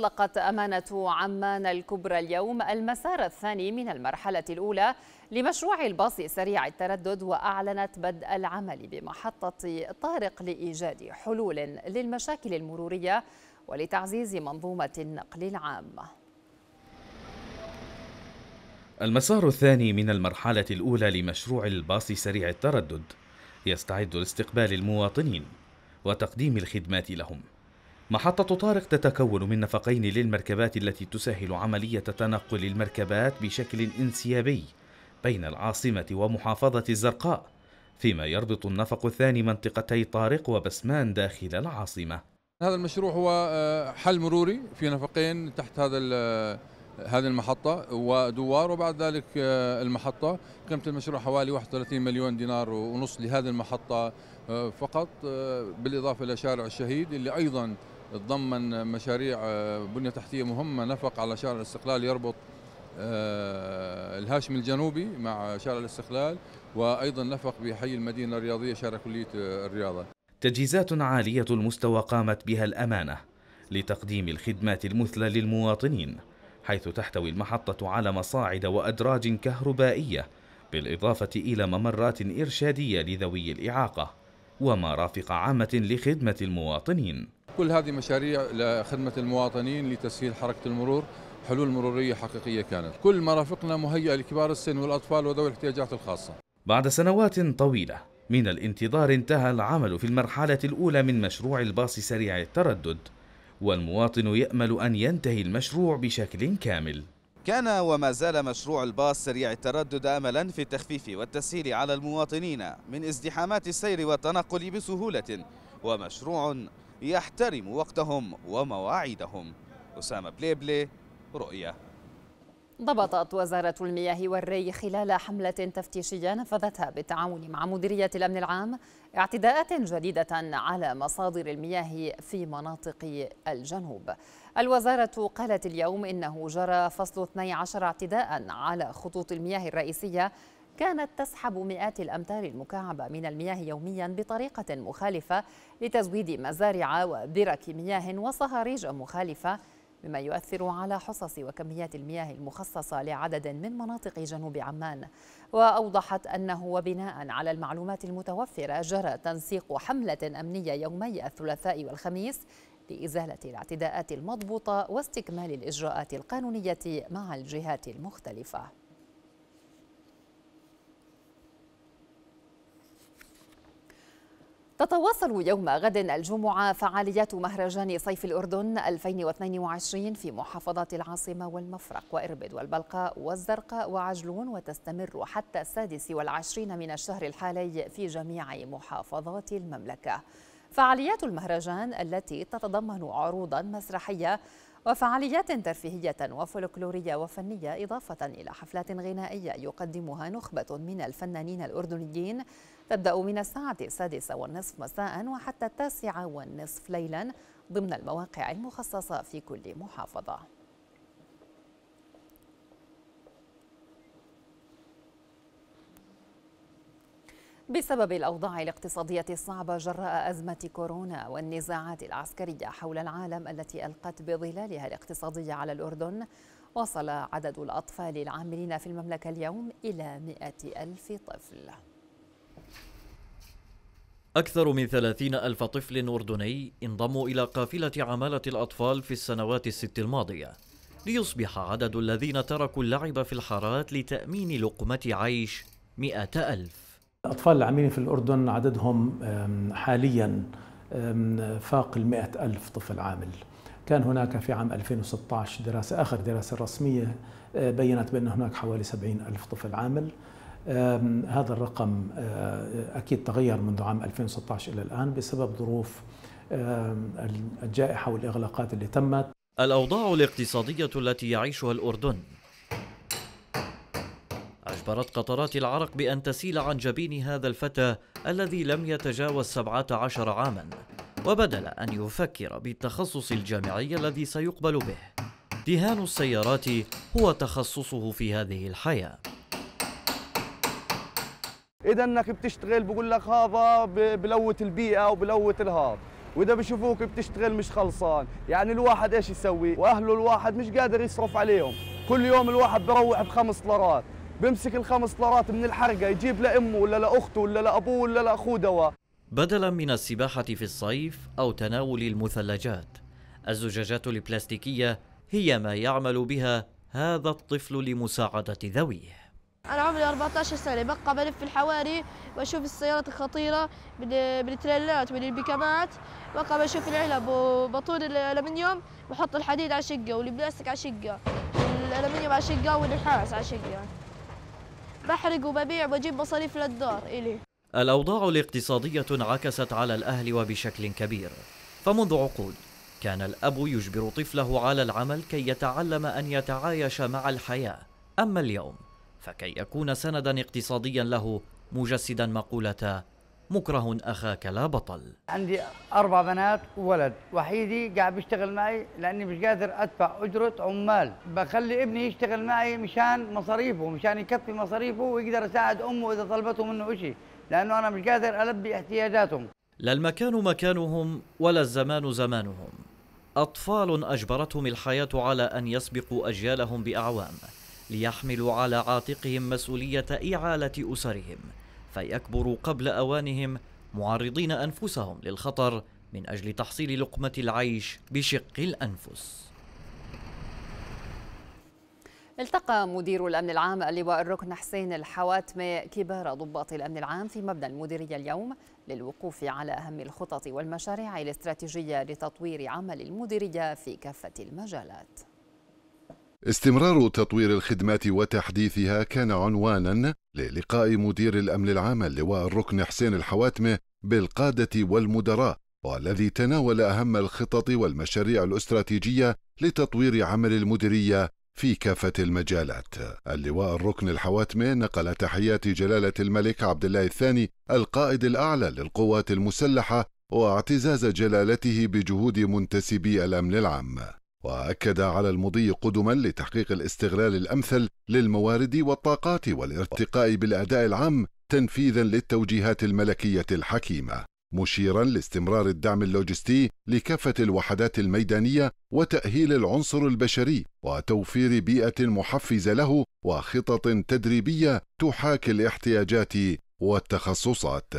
أطلقت أمانة عمان الكبرى اليوم المسار الثاني من المرحلة الأولى لمشروع الباص سريع التردد وأعلنت بدء العمل بمحطة طارق لإيجاد حلول للمشاكل المرورية ولتعزيز منظومة النقل العام المسار الثاني من المرحلة الأولى لمشروع الباص سريع التردد يستعد لاستقبال المواطنين وتقديم الخدمات لهم محطة طارق تتكون من نفقين للمركبات التي تسهل عملية تنقل المركبات بشكل انسيابي بين العاصمة ومحافظة الزرقاء، فيما يربط النفق الثاني منطقتي طارق وبسمان داخل العاصمة. هذا المشروع هو آه، حل مروري في نفقين تحت هذا آه، هذه المحطة ودوار وبعد ذلك آه، المحطة قيمة المشروع حوالي 31 مليون دينار ونص لهذه المحطة فقط بالإضافة إلى شارع الشهيد اللي أيضا تضمن مشاريع آه، بنية تحتية مهمة نفق على شارع الاستقلال يربط آه، الهاشم الجنوبي مع شارع الاستقلال وأيضا نفق بحي المدينة الرياضية شارع كلية آه، الرياضة تجهيزات عالية المستوى قامت بها الأمانة لتقديم الخدمات المثلى للمواطنين حيث تحتوي المحطة على مصاعد وأدراج كهربائية بالإضافة إلى ممرات إرشادية لذوي الإعاقة ومرافق عامة لخدمة المواطنين كل هذه مشاريع لخدمة المواطنين لتسهيل حركة المرور حلول مرورية حقيقية كانت كل مرافقنا مهيئة لكبار السن والأطفال وذوي الاحتياجات الخاصة بعد سنوات طويلة من الانتظار انتهى العمل في المرحلة الأولى من مشروع الباص سريع التردد والمواطن يأمل أن ينتهي المشروع بشكل كامل كان وما زال مشروع الباص سريع التردد املا في التخفيف والتسهيل على المواطنين من ازدحامات السير والتنقل بسهوله ومشروع يحترم وقتهم ومواعيدهم أسامة بليبلي رؤية ضبطت وزارة المياه والري خلال حملة تفتيشية نفذتها بالتعاون مع مديرية الأمن العام اعتداءات جديدة على مصادر المياه في مناطق الجنوب الوزارة قالت اليوم إنه جرى فصل 12 اعتداء على خطوط المياه الرئيسية كانت تسحب مئات الأمتار المكعبة من المياه يوميا بطريقة مخالفة لتزويد مزارع وبرك مياه وصهاريج مخالفة مما يؤثر على حصص وكميات المياه المخصصة لعدد من مناطق جنوب عمان وأوضحت أنه وبناء على المعلومات المتوفرة جرى تنسيق حملة أمنية يومي الثلاثاء والخميس لإزالة الاعتداءات المضبوطة واستكمال الإجراءات القانونية مع الجهات المختلفة تتواصل يوم غد الجمعة فعاليات مهرجان صيف الأردن 2022 في محافظات العاصمة والمفرق وإربد والبلقاء والزرقاء وعجلون وتستمر حتى السادس والعشرين من الشهر الحالي في جميع محافظات المملكة فعاليات المهرجان التي تتضمن عروضا مسرحية وفعاليات ترفيهية وفلكلورية وفنية إضافة إلى حفلات غنائية يقدمها نخبة من الفنانين الأردنيين تبدأ من الساعة السادسة والنصف مساء وحتى التاسعة والنصف ليلا ضمن المواقع المخصصة في كل محافظة بسبب الأوضاع الاقتصادية الصعبة جراء أزمة كورونا والنزاعات العسكرية حول العالم التي ألقت بظلالها الاقتصادية على الأردن وصل عدد الأطفال العاملين في المملكة اليوم إلى مئة ألف طفل أكثر من ثلاثين ألف طفل أردني انضموا إلى قافلة عمالة الأطفال في السنوات الست الماضية ليصبح عدد الذين تركوا اللعب في الحارات لتأمين لقمة عيش مئة ألف الأطفال العاملين في الأردن عددهم حاليا فاق المئة ألف طفل عامل كان هناك في عام 2016 دراسة آخر دراسة رسمية آه، بيّنت بأن هناك حوالي سبعين ألف طفل عامل هذا الرقم آه، أكيد تغير منذ عام 2016 إلى الآن بسبب ظروف الجائحة والإغلاقات اللي تمت الأوضاع الاقتصادية التي يعيشها الأردن أجبرت قطرات العرق بأن تسيل عن جبين هذا الفتى الذي لم يتجاوز 17 عاما وبدل أن يفكر بالتخصص الجامعي الذي سيقبل به دهان السيارات هو تخصصه في هذه الحياه اذا انك بتشتغل بقول لك هذا بلوت البيئه وبلوت الهار واذا بشوفوك بتشتغل مش خلصان يعني الواحد ايش يسوي واهله الواحد مش قادر يصرف عليهم كل يوم الواحد بروح بخمس لارات بمسك الخمس لارات من الحرقه يجيب لامه ولا لاخته ولا لابوه ولا لاخوه دواء بدلا من السباحه في الصيف او تناول المثلجات الزجاجات البلاستيكيه هي ما يعمل بها هذا الطفل لمساعده ذويه أنا عمري 14 سنة بقى بلف في الحواري بشوف السيارات الخطيرة بالتريلات والبيكامات بقى بشوف العلب وبطول الألمنيوم بحط الحديد على شقة والبلاستيك على شقة والألمنيوم على شقة والنحاس على شقة بحرق وببيع وبجيب مصاريف للدار إلي الأوضاع الاقتصادية انعكست على الأهل وبشكل كبير فمنذ عقود كان الأب يجبر طفله على العمل كي يتعلم أن يتعايش مع الحياة أما اليوم فكي يكون سندا اقتصاديا له مجسدا مقولة مكره أخاك لا بطل عندي أربع بنات وولد وحيدي قاعد بيشتغل معي لأني مش قادر أدفع أجرة عمال بخلي ابني يشتغل معي مشان مصاريفه مشان يكفي مصاريفه ويقدر يساعد أمه إذا طلبته منه شيء لأنه أنا مش قادر ألبي احتياجاتهم لا المكان مكانهم ولا الزمان زمانهم أطفال أجبرتهم الحياة على أن يسبقوا أجيالهم بأعوام ليحملوا على عاتقهم مسؤولية إعالة أسرهم فيكبروا قبل أوانهم معرضين أنفسهم للخطر من أجل تحصيل لقمة العيش بشق الأنفس التقى مدير الأمن العام اللواء الركن حسين الحواتمي كبار ضباط الأمن العام في مبنى المديرية اليوم للوقوف على أهم الخطط والمشاريع الاستراتيجية لتطوير عمل المديرية في كافة المجالات استمرار تطوير الخدمات وتحديثها كان عنوانا للقاء مدير الامن العام اللواء الركن حسين الحواتمه بالقاده والمدراء والذي تناول اهم الخطط والمشاريع الاستراتيجيه لتطوير عمل المديريه في كافة المجالات. اللواء الركن الحواتمه نقل تحيات جلالة الملك عبد الله الثاني القائد الأعلى للقوات المسلحة واعتزاز جلالته بجهود منتسبي الأمن العام. واكد على المضي قدما لتحقيق الاستغلال الامثل للموارد والطاقات والارتقاء بالاداء العام تنفيذا للتوجيهات الملكيه الحكيمه مشيرا لاستمرار الدعم اللوجستي لكافه الوحدات الميدانيه وتاهيل العنصر البشري وتوفير بيئه محفزه له وخطط تدريبيه تحاكي الاحتياجات والتخصصات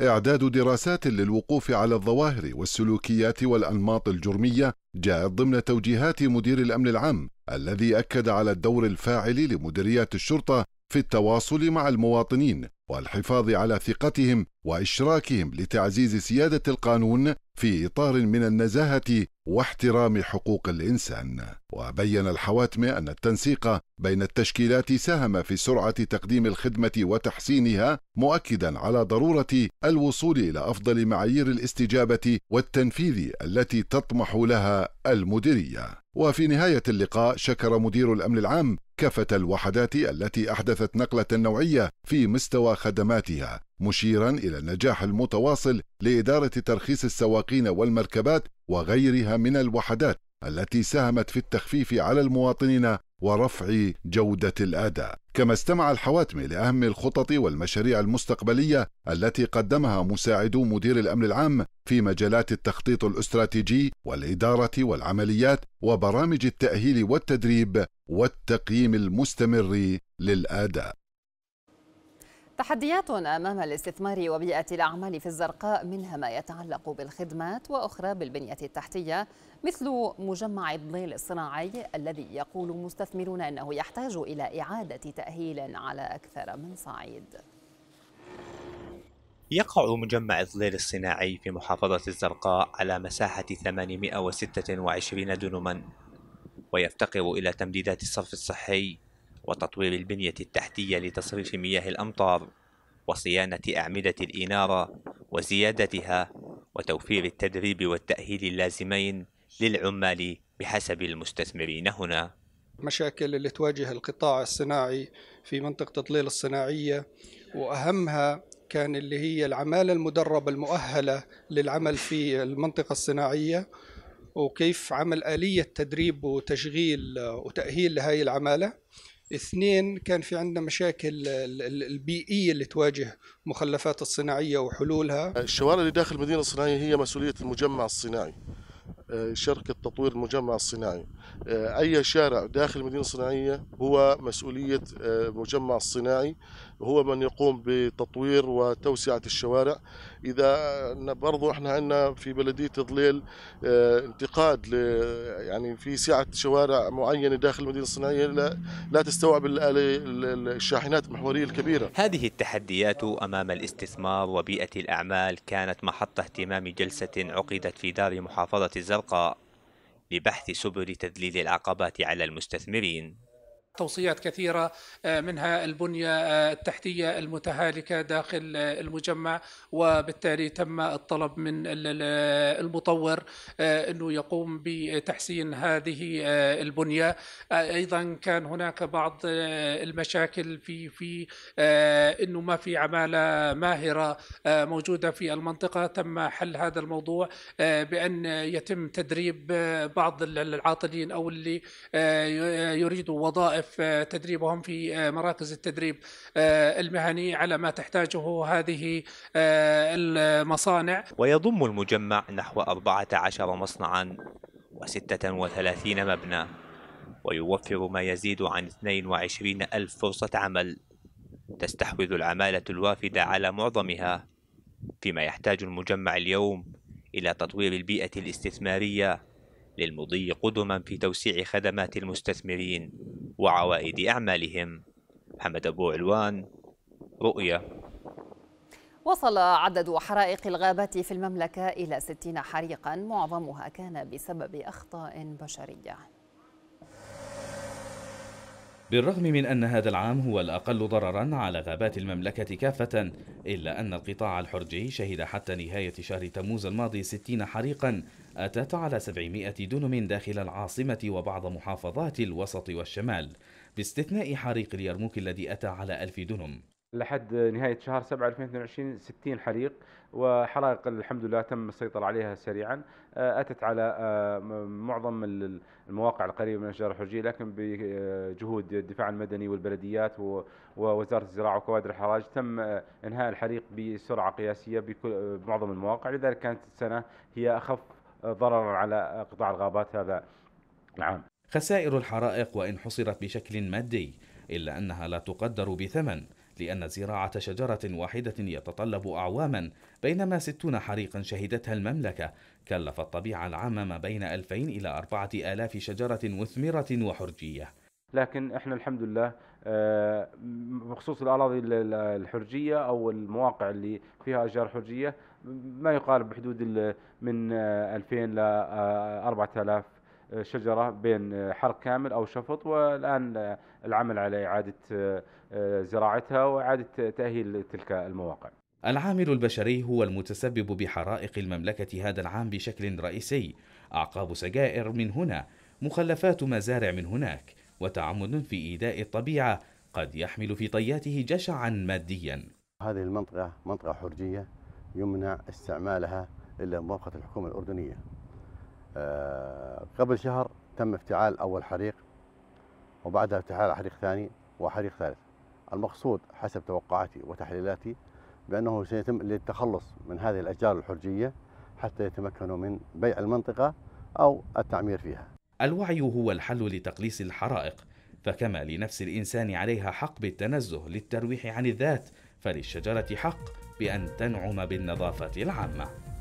إعداد دراسات للوقوف على الظواهر والسلوكيات والأنماط الجرمية جاءت ضمن توجيهات مدير الأمن العام الذي أكد على الدور الفاعل لمديريات الشرطة في التواصل مع المواطنين والحفاظ على ثقتهم واشراكهم لتعزيز سياده القانون في اطار من النزاهه واحترام حقوق الانسان وبين الحواتم ان التنسيق بين التشكيلات ساهم في سرعه تقديم الخدمه وتحسينها مؤكدا على ضروره الوصول الى افضل معايير الاستجابه والتنفيذ التي تطمح لها المديريه وفي نهاية اللقاء شكر مدير الأمن العام كافة الوحدات التي أحدثت نقلة نوعية في مستوى خدماتها مشيرا إلى النجاح المتواصل لإدارة ترخيص السواقين والمركبات وغيرها من الوحدات التي ساهمت في التخفيف على المواطنين ورفع جودة الأداء كما استمع الحواتمي لأهم الخطط والمشاريع المستقبلية التي قدمها مساعدو مدير الأمن العام في مجالات التخطيط الاستراتيجي والإدارة والعمليات وبرامج التأهيل والتدريب والتقييم المستمر للأداء تحديات أمام الاستثمار وبيئة الأعمال في الزرقاء منها ما يتعلق بالخدمات وأخرى بالبنية التحتية مثل مجمع الظل الصناعي الذي يقول مستثمرون أنه يحتاج إلى إعادة تأهيل على أكثر من صعيد يقع مجمع الظليل الصناعي في محافظة الزرقاء على مساحة 826 دنما ويفتقر إلى تمديدات الصرف الصحي وتطوير البنية التحتية لتصريف مياه الأمطار وصيانة أعمدة الإنارة وزيادتها وتوفير التدريب والتأهيل اللازمين للعمال بحسب المستثمرين هنا مشاكل اللي تواجه القطاع الصناعي في منطقة إطليل الصناعية وأهمها كان اللي هي العمالة المدربة المؤهلة للعمل في المنطقة الصناعية وكيف عمل آلية تدريب وتشغيل وتأهيل لهذه العمالة اثنين كان في عندنا مشاكل البيئية اللي تواجه مخلفات الصناعية وحلولها الشوارع اللي داخل المدينة الصناعية هي مسؤولية المجمع الصناعي آه، شركة تطوير المجمع الصناعي آه، أي شارع داخل المدينة الصناعية هو مسؤولية آه، المجمع الصناعي هو من يقوم بتطوير وتوسعة الشوارع إذا برضو إحنا عندنا في بلدية ظليل آه، انتقاد يعني في سعة شوارع معينة داخل المدينة الصناعية لا, لا تستوعب الشاحنات المحورية الكبيرة هذه التحديات أمام الاستثمار وبيئة الأعمال كانت محط اهتمام جلسة عقدت في دار محافظة الزرقاء لبحث سبل تذليل العقبات على المستثمرين توصيات كثيرة آه، منها البنية آه، التحتية المتهالكة داخل آه، المجمع وبالتالي تم الطلب من المطور أنه يقوم بتحسين هذه البنية أيضا كان هناك بعض المشاكل في في أنه ما في عمالة ماهرة موجودة في المنطقة تم حل هذا الموضوع بأن يتم تدريب بعض العاطلين أو اللي يريدوا وظائف في تدريبهم في آه، مراكز التدريب آه، المهني على ما تحتاجه هذه آه، المصانع ويضم المجمع نحو 14 مصنعا و36 مبنى ويوفر ما يزيد عن 22 ألف فرصة عمل تستحوذ العمالة الوافدة على معظمها فيما يحتاج المجمع اليوم إلى تطوير البيئة الاستثمارية للمضي قدما في توسيع خدمات المستثمرين وعوائد أعمالهم محمد أبو علوان رؤية وصل عدد حرائق الغابات في المملكة إلى 60 حريقا معظمها كان بسبب أخطاء بشرية بالرغم من أن هذا العام هو الأقل ضررا على غابات المملكة كافة إلا أن القطاع الحرجي شهد حتى نهاية شهر تموز الماضي 60 حريقا أتت على 700 دونم داخل العاصمة وبعض محافظات الوسط والشمال باستثناء حريق اليرموك الذي أتى على 1000 دونم لحد نهاية شهر 7 2022 60 حريق وحرائق الحمد لله تم السيطرة عليها سريعا آه، أتت على آه، معظم المواقع القريبة من الأشجار الحرجية لكن بجهود آه، الدفاع المدني والبلديات ووزارة الزراعة وكوادر الحراج تم إنهاء الحريق بسرعة قياسية بمعظم المواقع لذلك كانت السنة هي أخف ضررا على قطاع الغابات هذا العام خسائر الحرائق وإن حصرت بشكل مادي إلا أنها لا تقدر بثمن لأن زراعة شجرة واحدة يتطلب أعواما بينما 60 حريقا شهدتها المملكة كلف الطبيعة العامة ما بين 2000 إلى 4000 شجرة مثمرة وحرجية لكن احنا الحمد لله آه، بخصوص الاراضي الحرجيه او المواقع اللي فيها اشجار حرجيه ما يقارب بحدود من 2000 ل 4000 شجرة بين آه، حرق كامل أو شفط والآن آه، العمل على إعادة آه، زراعتها وإعادة تأهيل تلك المواقع العامل البشري هو المتسبب بحرائق المملكة هذا العام بشكل رئيسي أعقاب سجائر من هنا مخلفات مزارع من هناك وتعمد في إيداء الطبيعة قد يحمل في طياته جشعا ماديا هذه المنطقة منطقة حرجية يمنع استعمالها إلا بموافقه الحكومة الأردنية آه، قبل شهر تم افتعال أول حريق وبعدها افتعال حريق ثاني وحريق ثالث المقصود حسب توقعاتي وتحليلاتي بأنه سيتم للتخلص من هذه الأشجار الحرجية حتى يتمكنوا من بيع المنطقة أو التعمير فيها الوعي هو الحل لتقليص الحرائق فكما لنفس الإنسان عليها حق بالتنزه للترويح عن الذات فللشجرة حق بأن تنعم بالنظافة العامة